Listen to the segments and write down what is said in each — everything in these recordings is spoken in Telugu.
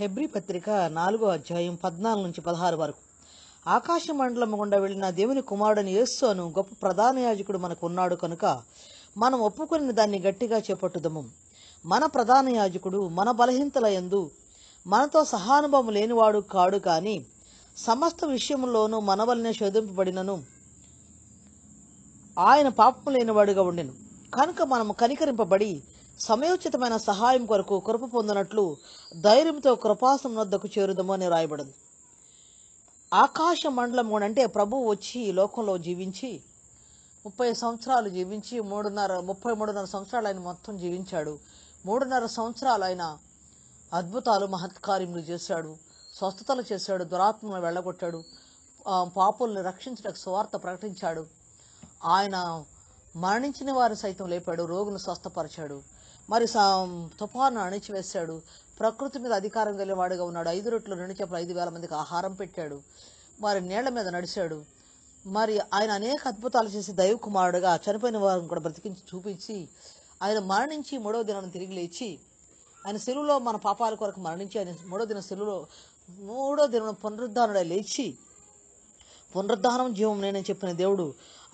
హెబ్రి పత్రిక నాలుగో అధ్యాయం పద్నాలుగు నుంచి పదహారు వరకు ఆకాశ మండలం గుండా వెళ్ళిన దేవుని కుమారుడని యేస్సు అను గొప్ప ప్రధాన యాజకుడు మనకు ఉన్నాడు కనుక మనం ఒప్పుకుని దాన్ని గట్టిగా చేపట్టుదము మన ప్రధాన యాజకుడు మన బలహీనతల ఎందు మనతో సహానుభవం లేనివాడు కాడు కానీ సమస్త విషయంలోనూ మన వలనే శోధింపబడినను ఆయన పాపం లేనివాడుగా ఉండెను కనుక మనము కనికరింపబడి సమయోచితమైన సహాయం కొరకు కృప పొందినట్లు ధైర్యంతో కృపాసం వద్దకు చేరుదము అని రాయబడింది ఆకాశ మండలం అంటే ప్రభు వచ్చి ఈ లోకంలో జీవించి ముప్పై సంవత్సరాలు జీవించి మూడున్నర ముప్పై మూడున్నర సంవత్సరాలు ఆయన మొత్తం జీవించాడు మూడున్నర సంవత్సరాలు ఆయన అద్భుతాలు మహత్కార్యములు చేశాడు స్వస్థతలు చేశాడు దురాత్మను వెళ్ళగొట్టాడు పాపుల్ని రక్షించడానికి స్వార్థ ప్రకటించాడు ఆయన మరణించిన వారు సైతం లేపాడు రోగులు స్వస్థపరిచాడు మరి తుఫాను అణిచివేశాడు ప్రకృతి మీద అధికారం వాడుగా ఉన్నాడు ఐదు రొట్లు రెండు చెప్పులు ఐదు వేల మందికి ఆహారం పెట్టాడు మరి నీళ్ల మీద నడిచాడు మరి ఆయన అనేక అద్భుతాలు చేసి దైవ కుమారుడుగా చనిపోయిన వారిని కూడా బ్రతికించి చూపించి ఆయన మరణించి మూడవ దినం తిరిగి లేచి ఆయన సెలువులో మన పాపాల కొరకు మరణించి ఆయన మూడో దిన సెలువులో మూడో దినం పునరుద్ధానుడ లేచి పునరుద్ధానం జీవం నేనని చెప్పిన దేవుడు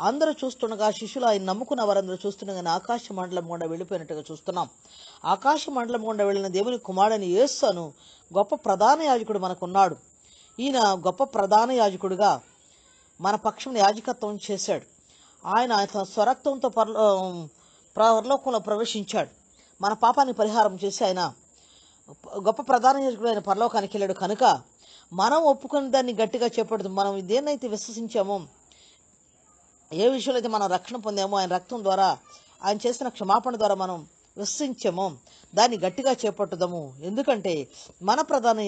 అందరూ చూస్తుండగా శిష్యులు ఆయన నమ్ముకున్న వారందరూ చూస్తుండగానే ఆకాశ మండలం గుండా వెళ్ళిపోయినట్టుగా చూస్తున్నాం ఆకాశ మండలం గుండా వెళ్ళిన దేవుని కుమారుని అను గొప్ప ప్రధాన యాజకుడు మనకున్నాడు ఈయన గొప్ప ప్రధాన యాజకుడుగా మన పక్షం యాజకత్వం చేశాడు ఆయన స్వరక్తంతో పరలోకంలో ప్రవేశించాడు మన పాపాన్ని పరిహారం చేసి ఆయన గొప్ప ప్రధాన యాజకుడు ఆయన పరలోకానికి వెళ్ళాడు కనుక మనం ఒప్పుకుని దాన్ని గట్టిగా చెప్పడదు మనం దేన్నైతే విశ్వసించామో ఏ విషయంలో అయితే మనం రక్షణ పొందామో ఆయన రక్తం ద్వారా ఆయన చేసిన క్షమాపణ ద్వారా మనం విశ్వసించము దాన్ని గట్టిగా చేపట్టుదాము ఎందుకంటే మన ప్రధాన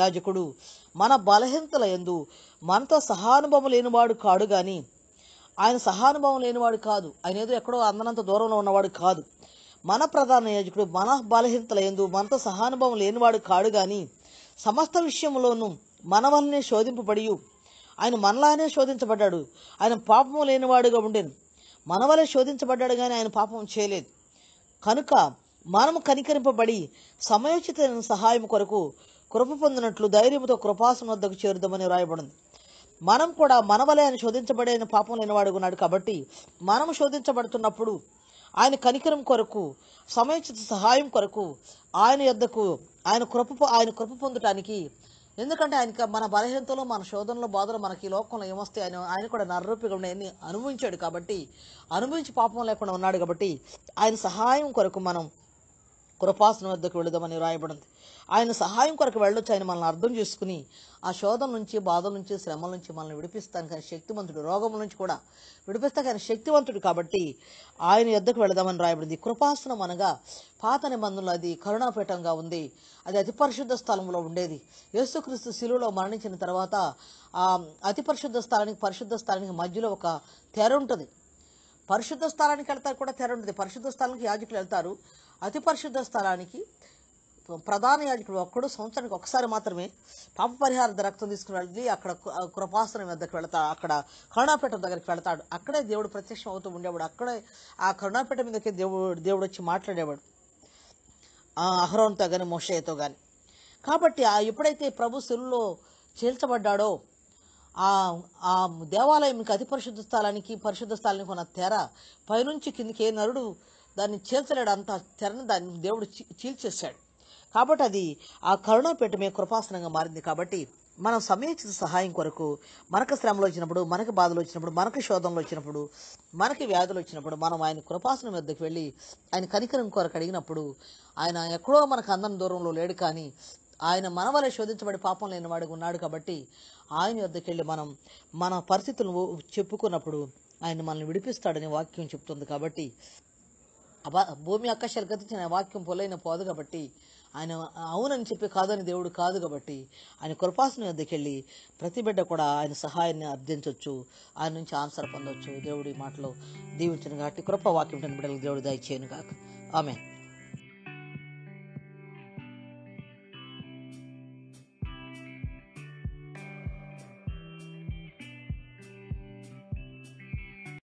యాజకుడు మన బలహీనతల ఎందు మనతో సహానుభవం లేనివాడు కాడు కానీ ఆయన సహానుభవం లేనివాడు కాదు ఆయన ఏదో ఎక్కడో అందనంత దూరంలో ఉన్నవాడు కాదు మన ప్రధాన యాజకుడు మన బలహీనతల ఎందు మనతో సహానుభవం లేనివాడు కాడు కానీ సమస్త విషయంలోనూ మనవల్నే శోధింపబడి ఆయన మనలానే శోధించబడ్డాడు ఆయన పాపము లేనివాడుగా ఉండేను మనవలే శోధించబడ్డాడు కానీ ఆయన పాపం చేయలేదు కనుక మనము కనికరింపబడి సమయోచిత సహాయం కొరకు కృప పొందినట్లు ధైర్యంతో కృపాసన వద్దకు చేరుదామని రాయబడింది మనం కూడా మనవలే అని శోధించబడే పాపం పాపం లేనివాడుగున్నాడు కాబట్టి మనం శోధించబడుతున్నప్పుడు ఆయన కనికరం కొరకు సమయోచిత సహాయం కొరకు ఆయన యొద్దకు ఆయన కృప ఆయన కృప పొందటానికి ఎందుకంటే ఆయన మన బలహీనతలో మన శోధనలో బాధలు మనకి లోకంలో ఏమొస్తే ఆయన ఆయన కూడా నర్రూపిగా ఉన్నాయని అనుభవించాడు కాబట్టి అనుభవించి పాపం లేకుండా ఉన్నాడు కాబట్టి ఆయన సహాయం కొరకు మనం కృపాసన వద్దకు వెళదామని రాయబడింది ఆయన సహాయం కొరకు వెళ్ళొచ్చు ఆయన మనల్ని అర్థం చేసుకుని ఆ శోధం నుంచి బాధల నుంచి శ్రమల నుంచి మనల్ని విడిపిస్తాను కానీ శక్తివంతుడు రోగం నుంచి కూడా విడిపిస్తా కానీ శక్తివంతుడు కాబట్టి ఆయన యొద్దకు వెళదామని రాయబడింది కృపాసనం అనగా పాత నిబంధనలు అది కరుణాపీఠంగా ఉంది అది అతి పరిశుద్ధ స్థలంలో ఉండేది యేసుక్రీస్తు శిలువలో మరణించిన తర్వాత ఆ అతి పరిశుద్ధ స్థలానికి పరిశుద్ధ స్థలానికి మధ్యలో ఒక తెర ఉంటుంది పరిశుద్ధ స్థలానికి వెళ్తారు కూడా తెర ఉంటుంది పరిశుద్ధ స్థలానికి యాజకులు వెళ్తారు అతి పరిశుద్ధ స్థలానికి ప్రధాన యాజకుడు ఒక్కడు సంవత్సరానికి ఒకసారి మాత్రమే పాప పరిహార రక్తం తీసుకుని వెళ్ళి అక్కడ కృపాసనం వద్దకు వెళతా అక్కడ కరుణాపేట దగ్గరికి వెళతాడు అక్కడే దేవుడు ప్రత్యక్షం అవుతూ ఉండేవాడు అక్కడే ఆ కరుణాపేట మీదకే దేవుడు దేవుడు వచ్చి మాట్లాడేవాడు అహరోన్తో కానీ మోషయ్యతో కానీ కాబట్టి ఆ ఎప్పుడైతే ప్రభు శిలులో చేల్చబడ్డాడో ఆ దేవాలయం అతి పరిశుద్ధ స్థలానికి పరిశుద్ధ స్థలానికి ఉన్న తెర పైనుంచి కిందికి నరుడు దాన్ని చీల్చలేడు అంత తెరని దాన్ని దేవుడు చీల్చేశాడు కాబట్టి అది ఆ కరుణాపేటమే కృపాసనంగా మారింది కాబట్టి మనం సమయోచిత సహాయం కొరకు మనకు శ్రమలు వచ్చినప్పుడు మనకు బాధలు వచ్చినప్పుడు మనకు శోధనలు వచ్చినప్పుడు మనకి వ్యాధులు వచ్చినప్పుడు మనం ఆయన కృపాసనం వద్దకు వెళ్ళి ఆయన కనికరం కొరకు అడిగినప్పుడు ఆయన ఎక్కడో మనకు అందం దూరంలో లేడు కానీ ఆయన మన వల్ల శోధించబడి పాపం లేనివాడు ఉన్నాడు కాబట్టి ఆయన వద్దకు వెళ్ళి మనం మన పరిస్థితులను చెప్పుకున్నప్పుడు ఆయన మనల్ని విడిపిస్తాడని వాక్యం చెప్తుంది కాబట్టి భూమి ఆకాశాలు గతించిన వాక్యం పొలైన పోదు కాబట్టి ఆయన అవునని చెప్పి కాదని దేవుడు కాదు కాబట్టి ఆయన కృపాసన వద్దకెళ్ళి వెళ్ళి ప్రతి బిడ్డ కూడా ఆయన సహాయాన్ని అర్థించవచ్చు ఆయన నుంచి ఆన్సర్ పొందవచ్చు దేవుడి మాటలో దీవించను కాబట్టి కృప వాక్యం బిడ్డలు దేవుడు దయచేయను కాక ఆమె